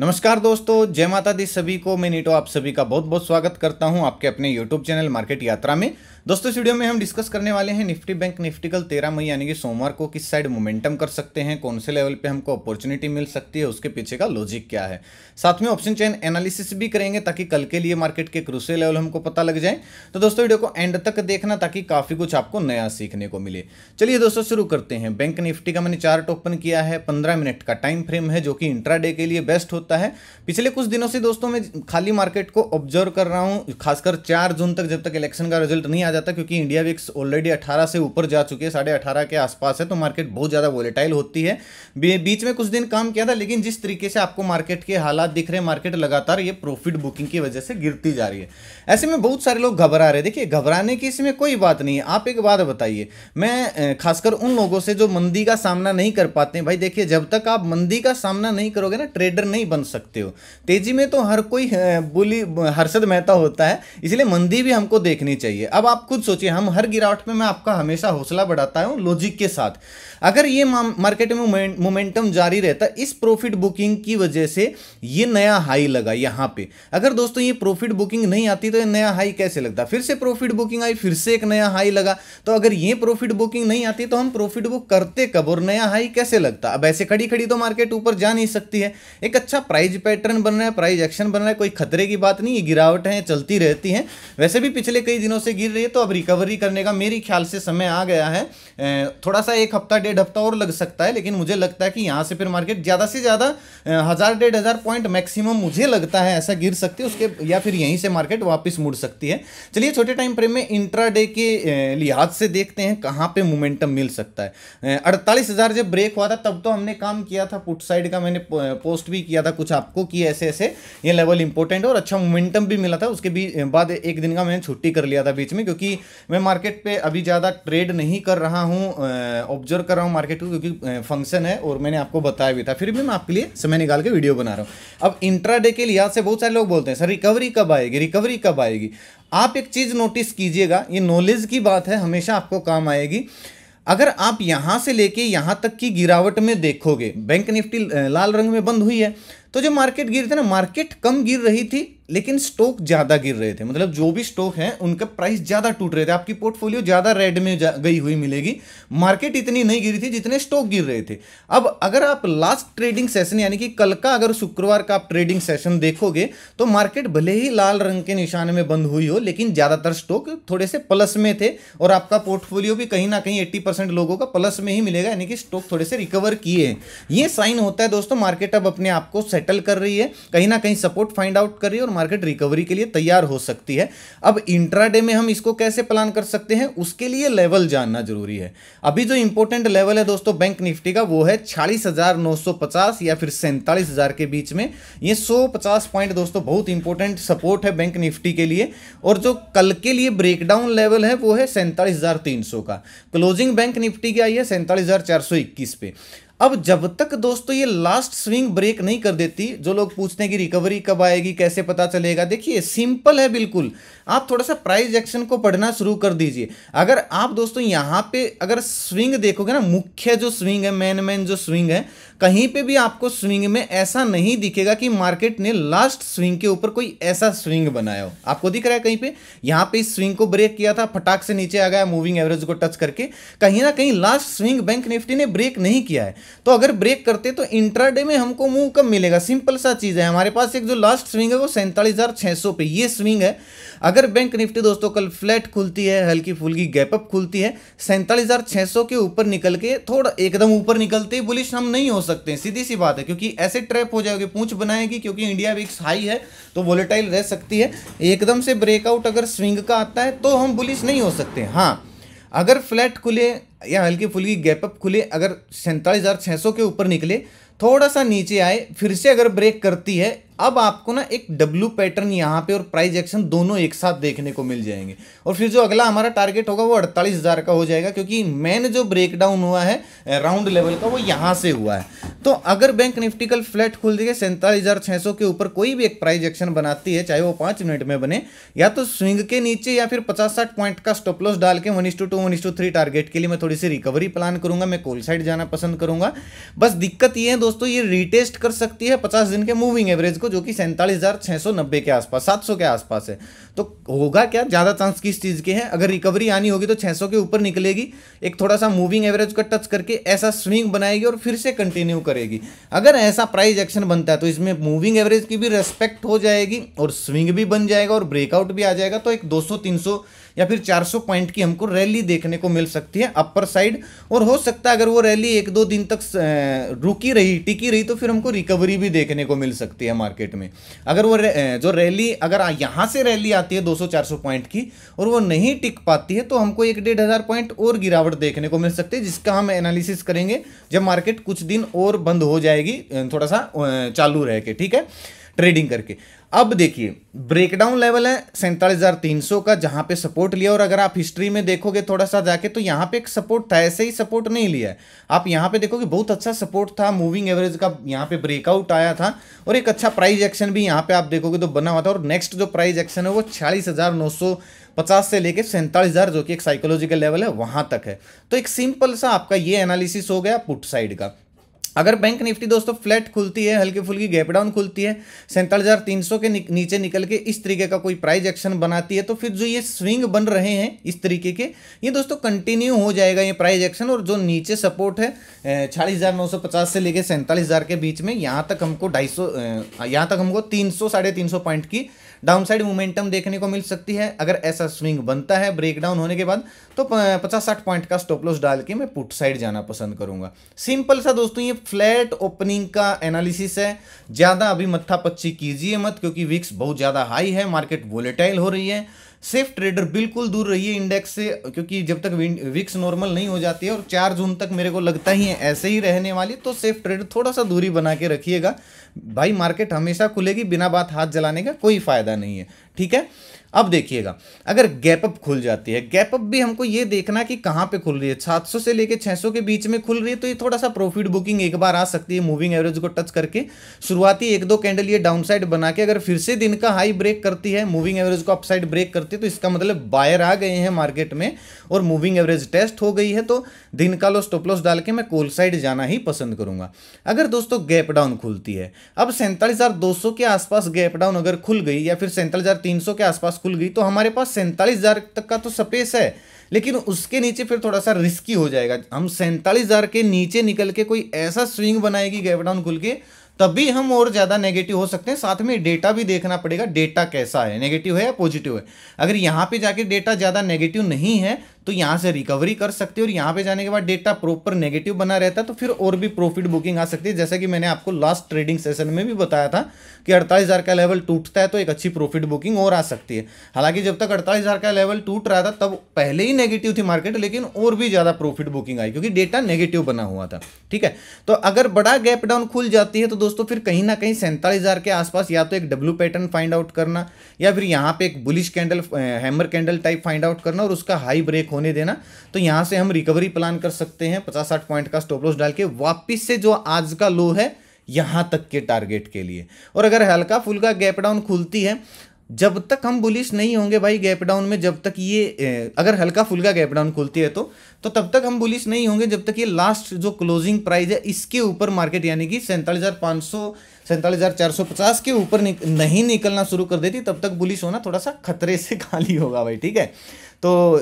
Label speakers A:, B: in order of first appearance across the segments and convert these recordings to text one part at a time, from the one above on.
A: नमस्कार दोस्तों जय माता दी सभी को मैं नीटो आप सभी का बहुत बहुत स्वागत करता हूं आपके अपने यूट्यूब चैनल मार्केट यात्रा में दोस्तों इस वीडियो में हम डिस्कस करने वाले हैं निफ्टी बैंक निफ्टी कल तेरह मई यानी कि सोमवार को किस साइड मोमेंटम कर सकते हैं कौन से लेवल पे हमको अपॉर्चुनिटी मिल सकती है उसके पीछे का लॉजिक क्या है साथ में ऑप्शन चेन एनालिसिस भी करेंगे ताकि कल के लिए मार्केट के क्रूसे लेवल हमको पता लग जाए तो दोस्तों वीडियो को एंड तक देखना ताकि काफ़ी कुछ आपको नया सीखने को मिले चलिए दोस्तों शुरू करते हैं बैंक निफ्टी का मैंने चार्ट ओपन किया है पंद्रह मिनट का टाइम फ्रेम है जो कि इंट्रा के लिए बेस्ट होता होता है पिछले कुछ दिनों से दोस्तों मैं खाली मार्केट को ऑब्जर्व कर रहा हूँ खासकर चार जून तक जब तक इलेक्शन का रिजल्ट नहीं आ जाता क्योंकि इंडिया विक्स ऑलरेडी अठारह से ऊपर जा चुकी है साढ़े अठारह के आसपास है तो मार्केट बहुत ज़्यादा वोलेटाइल होती है बीच में कुछ दिन काम किया था लेकिन जिस तरीके से आपको मार्केट के हालात दिख रहे हैं मार्केट लगातार ये प्रॉफिट बुकिंग की वजह से गिरती जा रही है ऐसे में बहुत सारे लोग घबरा रहे देखिए घबराने की इसमें कोई बात नहीं है आप एक बात बताइए मैं खासकर उन लोगों से जो मंदी का सामना नहीं कर पाते भाई देखिए जब तक आप मंदी का सामना नहीं करोगे ना ट्रेडर नहीं बन सकते हो तेजी में तो हर कोई बुली हर्षद मेहता होता है इसलिए मंदी भी हमको देखनी चाहिए अब आप खुद सोचिए हम हर गिरावट में मैं आपका हमेशा हौसला बढ़ाता हूँ लॉजिक के साथ अगर ये मार्केट में मोमेंटम जारी रहता इस प्रॉफिट बुकिंग की वजह से ये नया हाई लगा यहाँ पे अगर दोस्तों ये प्रॉफिट बुकिंग नहीं आती तो ये नया हाई कैसे लगता फिर से प्रॉफिट बुकिंग आई फिर से एक नया हाई लगा तो अगर ये प्रॉफिट बुकिंग नहीं आती तो हम प्रॉफिट बुक करते कब और नया हाई कैसे लगता अब ऐसे खड़ी खड़ी तो मार्केट ऊपर जा नहीं सकती है एक अच्छा प्राइज पैटर्न बन रहा है प्राइज एक्शन बन रहा है कोई खतरे की बात नहीं ये गिरावट है चलती रहती हैं वैसे भी पिछले कई दिनों से गिर रही है तो अब रिकवरी करने का मेरे ख्याल से समय आ गया है थोड़ा सा एक हफ्ता डेढ़ हफ्ता और लग सकता है लेकिन मुझे लगता है कि यहाँ से फिर मार्केट ज़्यादा से ज़्यादा हज़ार डेढ़ हज़ार पॉइंट मैक्सिमम मुझे लगता है ऐसा गिर सकती है उसके या फिर यहीं से मार्केट वापस मुड़ सकती है चलिए छोटे टाइम फ्रेम में इंट्रा के लिहाज से देखते हैं कहाँ पर मोमेंटम मिल सकता है अड़तालीस जब ब्रेक हुआ था तब तो हमने काम किया था पुट साइड का मैंने पोस्ट भी किया था कुछ आपको कि ऐसे ऐसे ये लेवल इंपॉर्टेंट और अच्छा मोमेंटम भी मिला था उसके भी बाद एक दिन का मैंने छुट्टी कर लिया था बीच में क्योंकि मैं मार्केट पे अभी ज़्यादा ट्रेड नहीं कर रहा हूँ ऑब्जर्व कर रहा हूँ मार्केट को क्योंकि फंक्शन है और मैंने आपको बताया भी था फिर भी मैं आपके लिए समय निकाल के वीडियो बना रहा हूँ अब इंट्रा के लिहाज से बहुत सारे लोग बोलते हैं सर रिकवरी कब आएगी रिकवरी कब आएगी आप एक चीज़ नोटिस कीजिएगा ये नॉलेज की बात है हमेशा आपको काम आएगी अगर आप यहाँ से लेके यहाँ तक की गिरावट में देखोगे बैंक निफ्टी लाल रंग में बंद हुई है तो जो मार्केट गिरी थी ना मार्केट कम गिर रही थी लेकिन स्टॉक ज़्यादा गिर रहे थे मतलब जो भी स्टॉक है उनका प्राइस ज़्यादा टूट रहे थे आपकी पोर्टफोलियो ज़्यादा रेड में गई हुई मिलेगी मार्केट इतनी नहीं गिरी थी जितने स्टॉक गिर रहे थे अब अगर आप लास्ट ट्रेडिंग सेशन यानी कि कल का अगर शुक्रवार का आप ट्रेडिंग सेशन देखोगे तो मार्केट भले ही लाल रंग के निशाने में बंद हुई हो लेकिन ज़्यादातर स्टॉक थोड़े से प्लस में थे और आपका पोर्टफोलियो भी कहीं ना कहीं एट्टी लोगों का प्लस में ही मिलेगा यानी कि स्टॉक थोड़े से रिकवर किए हैं ये साइन होता है दोस्तों मार्केट अब अपने आप को सेटल कर रही है कहीं ना कहीं सपोर्ट फाइंड आउट कर रही है और मार्केट रिकवरी के लिए तैयार हो सकती है अब इंट्राडे में हम इसको कैसे प्लान कर सकते हैं उसके लिए लेवल जानना जरूरी है अभी जो इंपॉर्टेंट लेवल है दोस्तों बैंक निफ्टी का वो है छियालीस या फिर सैंतालीस के बीच में ये सौ पॉइंट दोस्तों बहुत इंपॉर्टेंट सपोर्ट है बैंक निफ्टी के लिए और जो कल के लिए ब्रेकडाउन लेवल है वो है सैंतालीस का क्लोजिंग बैंक निफ्टी की आई है सैंतालीस पे अब जब तक दोस्तों ये लास्ट स्विंग ब्रेक नहीं कर देती जो लोग पूछते हैं कि रिकवरी कब आएगी कैसे पता चलेगा देखिए सिंपल है बिल्कुल आप थोड़ा सा प्राइस एक्शन को पढ़ना शुरू कर दीजिए अगर आप दोस्तों यहाँ पे अगर स्विंग देखोगे ना मुख्य जो स्विंग है मेन मेन जो स्विंग है कहीं पे भी आपको स्विंग में ऐसा नहीं दिखेगा कि मार्केट ने लास्ट स्विंग के ऊपर कोई ऐसा स्विंग बनाया हो आपको दिख रहा है कहीं पे यहां पे इस स्विंग को ब्रेक किया था फटाक से नीचे आ गया मूविंग एवरेज को टच करके कहीं ना कहीं लास्ट स्विंग बैंक निफ्टी ने ब्रेक नहीं किया है तो अगर ब्रेक करते तो इंट्राडे में हमको मूव कब मिलेगा सिंपल सा चीज़ है हमारे पास एक जो लास्ट स्विंग है वो सैंतालीस हज़ार पे ये स्विंग है अगर बैंक निफ्टी दोस्तों कल फ्लैट खुलती है हल्की फुल्की गैपअप खुलती है सैंतालीस के ऊपर निकल के थोड़ा एकदम ऊपर निकलते ही बुलिश हम नहीं हो सकते सकते हैं सीधी सी बात है क्योंकि ऐसे ट्रैप हो जाएगी पूंछ बनाएगी क्योंकि इंडिया विक्स हाई है तो वोलेटाइल रह सकती है एकदम से ब्रेकआउट अगर स्विंग का आता है तो हम बुलिश नहीं हो सकते हाँ अगर फ्लैट खुले या हल्की फुल्की गैपअप खुले अगर सैंतालीस के ऊपर निकले थोड़ा सा नीचे आए फिर से अगर ब्रेक करती है अब आपको ना एक डब्लू पैटर्न यहाँ पे और प्राइस एक्शन दोनों एक साथ देखने को मिल जाएंगे और फिर जो अगला हमारा टारगेट होगा वो अड़तालीस हज़ार का हो जाएगा क्योंकि मेन जो ब्रेकडाउन हुआ है राउंड लेवल का वो यहाँ से हुआ है तो अगर बैंक निफ्टी कल फ्लैट खुल देगा सैंतालीस हज़ार छः सौ के ऊपर कोई भी एक प्राइज एक्शन बनाती है चाहे वो पाँच मिनट में बने या तो स्विंग के नीचे या फिर पचास साठ पॉइंट का स्टोपलॉस डाल के one two two one two three target के लिए मैं थोड़ी सी रिकवरी प्लान करूंगा मैं कोल साइड जाना पसंद करूंगा बस दिक्कत ये है दोस्तों ये रिटेस्ट कर सकती है पचास दिन के मूविंग एवरेज को जो कि सैंतालीस हज़ार छः सौ नब्बे के आसपास सात सौ के आसपास है तो होगा क्या ज़्यादा चांस किस चीज़ के हैं अगर रिकवरी आनी होगी तो छः सौ के ऊपर निकलेगी एक थोड़ा सा मूविंग एवरेज का टच करके ऐसा स्विंग बनाएगी और फिर से कंटिन्यू करेगी अगर ऐसा प्राइज एक्शन बनता है तो इसमें मूविंग एवरेज की भी रेस्पेक्ट हो जाएगी और स्विंग भी बन जाएगा और ब्रेकआउट भी आ जाएगा तो एक दो सौ या फिर 400 पॉइंट की हमको रैली देखने को मिल सकती है अपर साइड और हो सकता है अगर वो रैली एक दो दिन तक रुकी रही टिकी रही तो फिर हमको रिकवरी भी देखने को मिल सकती है मार्केट मार्केट में अगर वो जो रैली अगर यहाँ से रैली आती है 200-400 पॉइंट की और वो नहीं टिक पाती है तो हमको एक डेढ़ हज़ार पॉइंट और गिरावट देखने को मिल सकती है जिसका हम एनालिसिस करेंगे जब मार्केट कुछ दिन और बंद हो जाएगी थोड़ा सा चालू रह के ठीक है ट्रेडिंग करके अब देखिए ब्रेकडाउन लेवल है सैंतालीस का जहां पे सपोर्ट लिया और अगर आप हिस्ट्री में देखोगे थोड़ा सा जाके तो यहाँ पे एक सपोर्ट था ऐसे ही सपोर्ट नहीं लिया है आप यहाँ पे देखोगे बहुत अच्छा सपोर्ट था मूविंग एवरेज का यहाँ पे ब्रेकआउट आया था और एक अच्छा प्राइज एक्शन भी यहाँ पे आप देखोगे तो बना हुआ था और नेक्स्ट जो प्राइज एक्शन है वो छियालीस पचास से लेकर सैंतालीस हज़ार जो कि एक साइकोलॉजिकल लेवल है वहां तक है तो एक सिंपल सा आपका ये एनालिसिस हो गया पुट साइड का अगर बैंक निफ्टी दोस्तों फ्लैट खुलती है हल्की फुल्की गैप डाउन खुलती है सैंतालीस हज़ार तीन सौ के नीचे निकल के इस तरीके का कोई प्राइज एक्शन बनाती है तो फिर जो ये स्विंग बन रहे हैं इस तरीके के ये दोस्तों कंटिन्यू हो जाएगा ये प्राइज एक्शन और जो नीचे सपोर्ट है छियालीस हज़ार नौ सौ पचास से लेके सैंतालीस हज़ार के बीच में यहाँ तक हमको ढाई सौ यहाँ तक हमको तीन सौ साढ़े तीन सौ पॉइंट की डाउनसाइड मोमेंटम देखने को मिल सकती है अगर ऐसा स्विंग बनता है ब्रेकडाउन होने के बाद तो पचास साठ पॉइंट का स्टॉप लॉस डाल के मैं पुट साइड जाना पसंद करूंगा सिंपल सा दोस्तों ये फ्लैट ओपनिंग का एनालिसिस है ज़्यादा अभी मत्था पच्ची कीजिए मत क्योंकि विक्स बहुत ज़्यादा हाई है मार्केट वोलेटाइल हो रही है सेफ ट्रेडर बिल्कुल दूर रहिए इंडेक्स से क्योंकि जब तक विक्स नॉर्मल नहीं हो जाती है और चार जून तक मेरे को लगता ही है ऐसे ही रहने वाली तो सेफ ट्रेडर थोड़ा सा दूरी बना के रखिएगा भाई मार्केट हमेशा खुलेगी बिना बात हाथ जलाने का कोई फ़ायदा नहीं है ठीक है अब देखिएगा अगर गैप अप खुल जाती है गैप अप भी हमको ये देखना कि कहाँ पे खुल रही है सात से लेके 600 के बीच में खुल रही है तो ये थोड़ा सा प्रॉफिट बुकिंग एक बार आ सकती है मूविंग एवरेज को टच करके शुरुआती एक दो कैंडल ये डाउन साइड बना के अगर फिर से दिन का हाई ब्रेक करती है मूविंग एवरेज को अपसाइड ब्रेक करती है तो इसका मतलब बायर आ गए हैं मार्केट में और मूविंग एवरेज टेस्ट हो गई है तो दिन का लो स्टॉप लॉस डाल के मैं कोल साइड जाना ही पसंद करूंगा अगर दोस्तों गैप डाउन खुलती है अब सैंतालीस के आसपास गैप डाउन अगर खुल गई या फिर सैंतालीस के आसपास खुल गई तो हमारे पास सैंतालीस हज़ार तक का तो स्पेस है लेकिन उसके नीचे फिर थोड़ा सा रिस्की हो जाएगा हम सैंतालीस हज़ार के नीचे निकल के कोई ऐसा स्विंग बनाएगी गैप डाउन खुल के तभी हम और ज़्यादा नेगेटिव हो सकते हैं साथ में डेटा भी देखना पड़ेगा डेटा कैसा है नेगेटिव है या पॉजिटिव है अगर यहाँ पे जाके डेटा ज़्यादा नेगेटिव नहीं है तो यहाँ से रिकवरी कर सकते हो और यहाँ पे जाने के बाद डेटा प्रॉपर नेगेटिव बना रहता है तो फिर और भी प्रॉफिट बुकिंग आ सकती है जैसा कि मैंने आपको लास्ट ट्रेडिंग सेशन में भी बताया था कि अड़तालीस हज़ार का लेवल टूटता है तो एक अच्छी प्रॉफिट बुकिंग और आ सकती है हालांकि जब तक अड़तालीस हज़ार का लेवल टूट रहा था तब पहले ही नेगेटिव थी मार्केट लेकिन और भी ज़्यादा प्रॉफिट बुकिंग आई क्योंकि डेटा नेगेटिव बना हुआ था ठीक है तो अगर बड़ा गैप डाउन खुल जाती है तो दोस्तों फिर कहीं ना कहीं सैंतालीस हज़ार के आसपास या तो एक डब्ल्यू पैटर्न फाइंड आउट करना या फिर यहाँ पे एक bullish candle hammer candle type find out करना और उसका हाई ब्रेक होने देना तो यहाँ से हम रिकवरी प्लान कर सकते हैं पचास साठ पॉइंट का स्टॉप लॉस डाल के वापिस से जो आज का लो है यहाँ तक के टारगेट के लिए और अगर हल्का फुल्का गैप डाउन खुलती है जब तक हम बुलिश नहीं होंगे भाई गैप डाउन में जब तक ये अगर हल्का फुल्का गैप डाउन खुलती है तो तो तब तक हम बुलिश नहीं होंगे जब तक ये लास्ट जो क्लोजिंग प्राइस है इसके ऊपर मार्केट यानी कि सैंतालीस हज़ार पाँच सौ सैंतालीस हज़ार चार सौ पचास के ऊपर निक, नहीं निकलना शुरू कर देती तब तक बुलिश होना थोड़ा सा खतरे से खाली होगा भाई ठीक है तो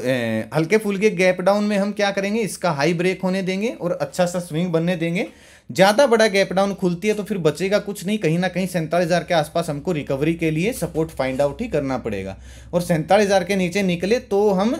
A: हल्के फुलके गैप डाउन में हम क्या करेंगे इसका हाई ब्रेक होने देंगे और अच्छा सा स्विंग बनने देंगे ज़्यादा बड़ा गैप डाउन खुलती है तो फिर बचेगा कुछ नहीं कहीं ना कहीं सैंतालीस हज़ार के आसपास हमको रिकवरी के लिए सपोर्ट फाइंड आउट ही करना पड़ेगा और सैंतालीस हज़ार के नीचे निकले तो हम आ,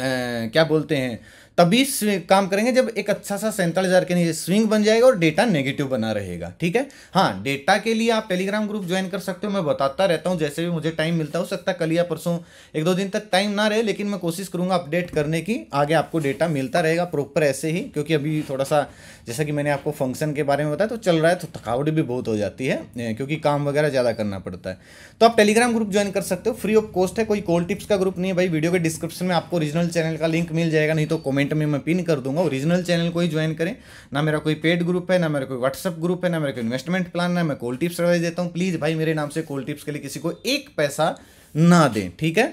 A: क्या बोलते हैं तभी काम करेंगे जब एक अच्छा सा सैंतालीस हज़ार के नीचे स्विंग बन जाएगा और डेटा नेगेटिव बना रहेगा ठीक है हाँ डेटा के लिए आप टेलीग्राम ग्रुप ज्वाइन कर सकते हो मैं बताता रहता हूँ जैसे भी मुझे टाइम मिलता हो सकता है कल या परसों एक दो दिन तक टाइम ना रहे लेकिन मैं कोशिश करूँगा अपडेट करने की आगे आपको डेटा मिलता रहेगा प्रॉपर ऐसे ही क्योंकि अभी थोड़ा सा जैसा कि मैंने आपको फंक्शन के बारे में बताया तो चल रहा है तो थकावट भी बहुत हो जाती है क्योंकि काम वगैरह ज़्यादा करना पड़ता है तो आप टेलीग्राम ग्रुप ज्वाइन कर सकते हो फ्री ऑफ कॉस्ट है कोई कॉल टिप्स का ग्रुप नहीं है भाई वीडियो के डिस्क्रिप्शन में आपको ओरिजिनल चैनल का लिंक मिल जाएगा नहीं तो कॉमेंट कमेंट में मैं पिन कर दूंगा ओरिजिनल चैनल को ही ज्वाइन करें ना मेरा कोई पेड ग्रुप है ना मेरा कोई व्हाट्सअप ग्रुप है ना मेरा कोई इन्वेस्टमेंट प्लान है मैं कोल टिप्स एडवाइस देता हूँ प्लीज़ भाई मेरे नाम से कोल टिप्स के लिए किसी को एक पैसा ना दें ठीक है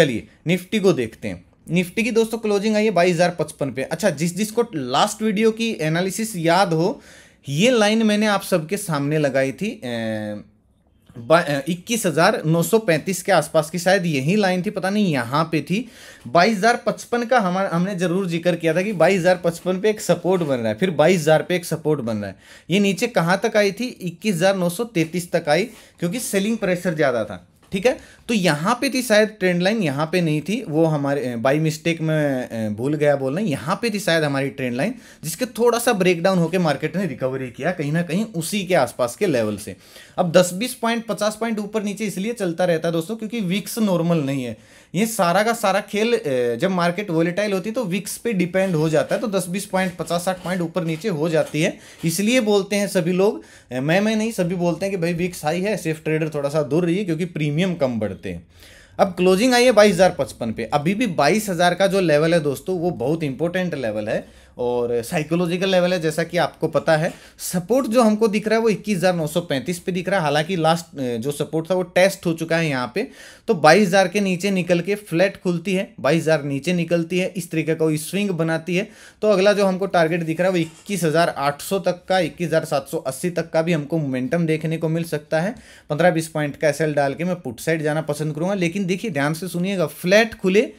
A: चलिए निफ्टी को देखते हैं निफ्टी की दोस्तों क्लोजिंग आई है बाईस हज़ार पचपन पे अच्छा जिस जिसको लास्ट वीडियो की एनालिसिस याद हो ये लाइन मैंने आप सबके सामने लगाई थी इक्कीस हज़ार नौ सौ पैंतीस के आसपास की शायद यही लाइन थी पता नहीं यहाँ पे थी बाईस हज़ार पचपन का हमारा हमने ज़रूर जिक्र किया था कि बाईस हज़ार पचपन पे एक सपोर्ट बन रहा है फिर बाईस हज़ार पे एक सपोर्ट बन रहा है ये नीचे कहाँ तक आई थी इक्कीस हज़ार नौ सौ तैतीस तक आई क्योंकि सेलिंग प्रेशर ज़्यादा था ठीक है तो यहाँ पे थी शायद ट्रेंड लाइन यहाँ पे नहीं थी वो हमारे बाई मिस्टेक में भूल गया बोलना यहाँ पे थी शायद हमारी ट्रेंड लाइन जिसके थोड़ा सा ब्रेकडाउन होकर मार्केट ने रिकवरी किया कहीं ना कहीं उसी के आसपास के लेवल से अब दस बीस पॉइंट पचास पॉइंट ऊपर नीचे इसलिए चलता रहता है दोस्तों क्योंकि विक्स नॉर्मल नहीं है ये सारा का सारा खेल जब मार्केट वोलेटाइल होती है तो विक्स पे डिपेंड हो जाता है तो दस बीस पॉइंट पचास साठ पॉइंट ऊपर नीचे हो जाती है इसलिए बोलते हैं सभी लोग मैं मैं नहीं सभी बोलते हैं कि भाई विक्स हाई है सेफ ट्रेडर थोड़ा सा दूर रही क्योंकि प्रीमियम कम बढ़ते हैं अब क्लोजिंग आई है बाईस हज़ार पचपन पे अभी भी बाईस हज़ार का जो लेवल है दोस्तों वो बहुत इंपॉर्टेंट लेवल है और साइकोलॉजिकल लेवल है जैसा कि आपको पता है सपोर्ट जो हमको दिख रहा है वो इक्कीस पे दिख रहा है हालांकि लास्ट जो सपोर्ट था वो टेस्ट हो चुका है यहाँ पे तो 22000 के नीचे निकल के फ्लैट खुलती है 22000 नीचे निकलती है इस तरीके का कोई स्विंग बनाती है तो अगला जो हमको टारगेट दिख रहा है वो इक्कीस तक का इक्कीस तक का भी हमको मोमेंटम देखने को मिल सकता है पंद्रह बीस पॉइंट का एस डाल के मैं पुट साइड जाना पसंद करूँगा लेकिन देखिए ध्यान से सुनिएगा फ्लैट खुले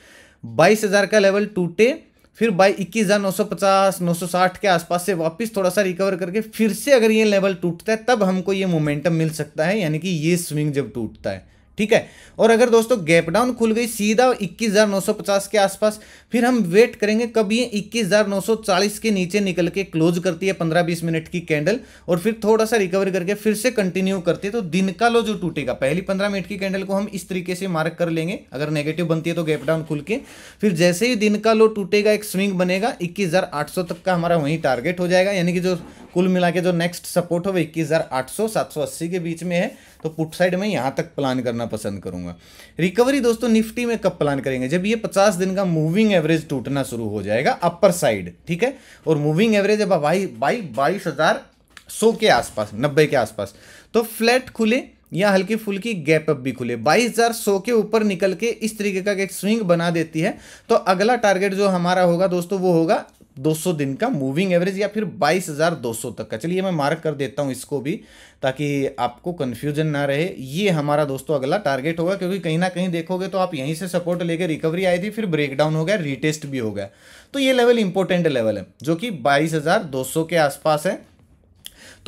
A: बाईस हज़ार का लेवल टूटे फिर बाई इक्कीस हज़ार नौ सौ पचास नौ सौ साठ के आसपास से वापस थोड़ा सा रिकवर करके फिर से अगर ये लेवल टूटता है तब हमको ये मोमेंटम मिल सकता है यानी कि ये स्विंग जब टूटता है ठीक है और अगर दोस्तों गैप डाउन खुल गई सीधा 21,950 के आसपास फिर हम वेट करेंगे कब ये 21,940 के नीचे निकल के क्लोज करती है 15-20 मिनट की कैंडल और फिर थोड़ा सा रिकवर करके फिर से कंटिन्यू करती है तो दिन का लो जो टूटेगा पहली 15 मिनट की कैंडल को हम इस तरीके से मार्क कर लेंगे अगर नेगेटिव बनती है तो गैप डाउन खुल के फिर जैसे ही दिन का लो टूटेगा एक स्विंग बनेगा इक्कीस तक का हमारा वहीं टारगेट हो जाएगा यानी कि जो कुल मिला के जो नेक्स्ट सपोर्ट हो वह इक्कीस हजार के बीच में है तो पुट साइड में यहाँ तक प्लान करना करना पसंद करूंगा रिकवरी दोस्तों निफ्टी में कब प्लान करेंगे जब ये 50 दिन का मूविंग एवरेज टूटना शुरू हो जाएगा अपर साइड ठीक है और मूविंग एवरेज अब बाई बाई बाईस हज़ार सौ के आसपास नब्बे के आसपास तो फ्लैट खुले या हल्की फुल्की गैप अप भी खुले बाईस हज़ार सौ के ऊपर निकल के इस तरीके का एक स्विंग बना देती है तो अगला टारगेट जो हमारा होगा दोस्तों वो होगा 200 दिन का मूविंग एवरेज या फिर 22,200 तक का चलिए मैं मार्क कर देता हूँ इसको भी ताकि आपको कन्फ्यूजन ना रहे ये हमारा दोस्तों अगला टारगेट होगा क्योंकि कहीं ना कहीं देखोगे तो आप यहीं से सपोर्ट लेके रिकवरी आई थी फिर ब्रेकडाउन हो गया रिटेस्ट भी हो गया तो ये लेवल इंपॉर्टेंट लेवल है जो कि 22,200 के आसपास है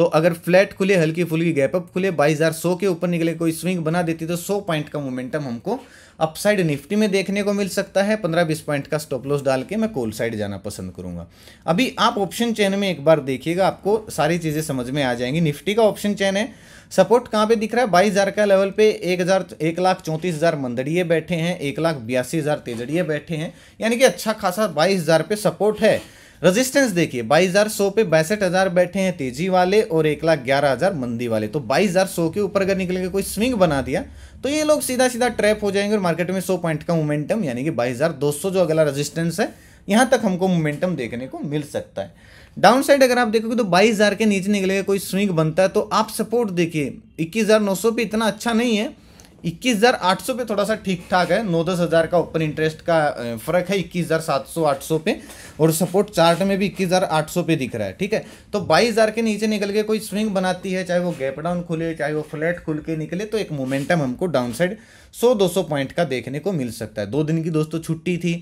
A: तो अगर फ्लैट खुले हल्की फुल्की गैप अप खुले बाईस हज़ार सौ के ऊपर निकले कोई स्विंग बना देती तो सौ पॉइंट का मोमेंटम हमको अपसाइड निफ्टी में देखने को मिल सकता है पंद्रह बीस पॉइंट का स्टॉप लॉस डाल के मैं कोल साइड जाना पसंद करूंगा अभी आप ऑप्शन चैन में एक बार देखिएगा आपको सारी चीज़ें समझ में आ जाएंगी निफ्टी का ऑप्शन चैन है सपोर्ट कहाँ पे दिख रहा है बाईस हज़ार का लेवल पे एक हज़ार एक लाख चौंतीस हज़ार मंदड़िए बैठे हैं एक लाख बयासी हज़ार तेजड़िए बैठे हैं यानी कि अच्छा खासा बाईस हज़ार पे सपोर्ट है रजिस्टेंस देखिए बाईस हजार सौ पे बैसठ हजार बैठे हैं तेजी वाले और एक लाख ग्यारह हजार मंदी वाले तो बाईस हजार सौ के ऊपर अगर के कोई स्विंग बना दिया तो ये लोग सीधा सीधा ट्रैप हो जाएंगे और मार्केट में सौ पॉइंट का मोमेंटम यानी कि बाईस हजार दो सौ जो अगला रजिस्टेंस है यहां तक हमको मोमेंटम देखने को मिल सकता है डाउन साइड अगर आप देखोगे तो बाईस हजार के नीचे निकलेगा कोई स्विंग बनता है तो आप सपोर्ट देखिए इक्कीस हजार नौ सौ पे इतना अच्छा नहीं है इक्कीस हज़ार आठ सौ पे थोड़ा सा ठीक ठाक है नौ दस हज़ार का ओपन इंटरेस्ट का फ़र्क है इक्कीस हज़ार सात सौ आठ सौ पे और सपोर्ट चार्ट में भी इक्कीस हज़ार आठ सौ पे दिख रहा है ठीक है तो बाईस हज़ार के नीचे निकल के कोई स्विंग बनाती है चाहे वो गैप डाउन खुले चाहे वो फ्लैट खुल के निकले तो एक मोमेंटम हमको डाउन साइड सौ दो सौ पॉइंट का देखने को मिल सकता है दो दिन की दोस्तों छुट्टी थी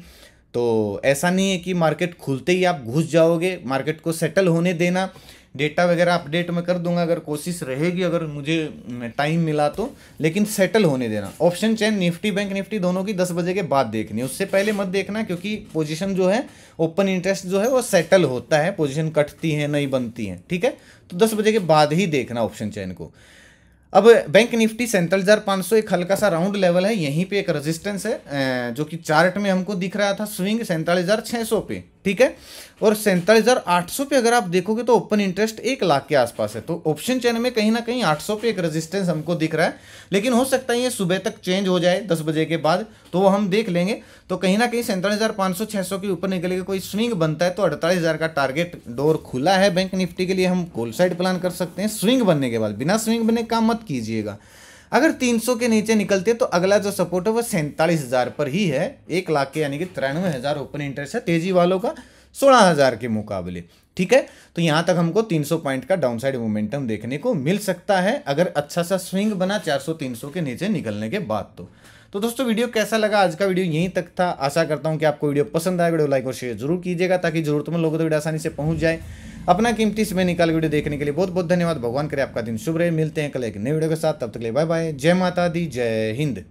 A: तो ऐसा नहीं है कि मार्केट खुलते ही आप घुस जाओगे मार्केट को सेटल होने देना डेटा वगैरह अपडेट मैं कर दूंगा अगर कोशिश रहेगी अगर मुझे टाइम मिला तो लेकिन सेटल होने देना option chain Nifty bank Nifty दोनों की दस बजे के बाद देखनी उससे पहले मत देखना क्योंकि पोजिशन जो है ओपन इंटरेस्ट जो है वो सेटल होता है पोजिशन कटती है नहीं बनती है ठीक है तो दस बजे के बाद ही देखना ऑप्शन चैन को अब बैंक निफ्टी सैंतालीस हज़ार पाँच सौ एक हल्का सा राउंड लेवल है यहीं पे एक रेजिस्टेंस है जो कि चार्ट में हमको दिख रहा था स्विंग सैंतालीस हज़ार छः सौ पे ठीक है और सैंतालीस हज़ार आठ सौ पे अगर आप देखोगे तो ओपन इंटरेस्ट एक लाख के आसपास है तो ऑप्शन चैन में कहीं ना कहीं आठ सौ पे एक रेजिस्टेंस हमको दिख रहा है लेकिन हो सकता है ये सुबह तक चेंज हो जाए दस बजे के बाद तो वो हम देख लेंगे तो कहीं ना कहीं सैंतालीस हज़ार पांच सौ छह सौ के ऊपर निकलेगा कोई स्विंग बनता है तो अड़तालीस हज़ार का टारगेट डोर खुला है बैंक निफ्टी के लिए हम कोल साइड प्लान कर सकते हैं स्विंग बनने के बाद बिना स्विंग बने काम मत कीजिएगा अगर 300 के नीचे निकलते तो अगला जो सपोर्ट है वो सैंतालीस हज़ार पर ही है एक लाख के यानी कि तिरानवे हज़ार ओपन इंटरेस्ट है तेजी वालों का सोलह हज़ार के मुकाबले ठीक है तो यहां तक हमको 300 पॉइंट का डाउनसाइड मोमेंटम देखने को मिल सकता है अगर अच्छा सा स्विंग बना 400-300 के नीचे निकलने के बाद तो तो दोस्तों वीडियो कैसा लगा आज का वीडियो यहीं तक था आशा करता हूं कि आपको वीडियो पसंद आए वीडियो लाइक और शेयर जरूर कीजिएगा ताकि जरूरतमंद लोगों तक तो वीडियो आसानी से पहुंच जाए अपना कीमती समय निकाल वीडियो देखने के लिए बहुत बहुत धन्यवाद भगवान करे आपका दिन शुभ रहे मिलते हैं कल एक नए वीडियो के साथ तब तक ले बाय बाय जय माता दी जय हिंद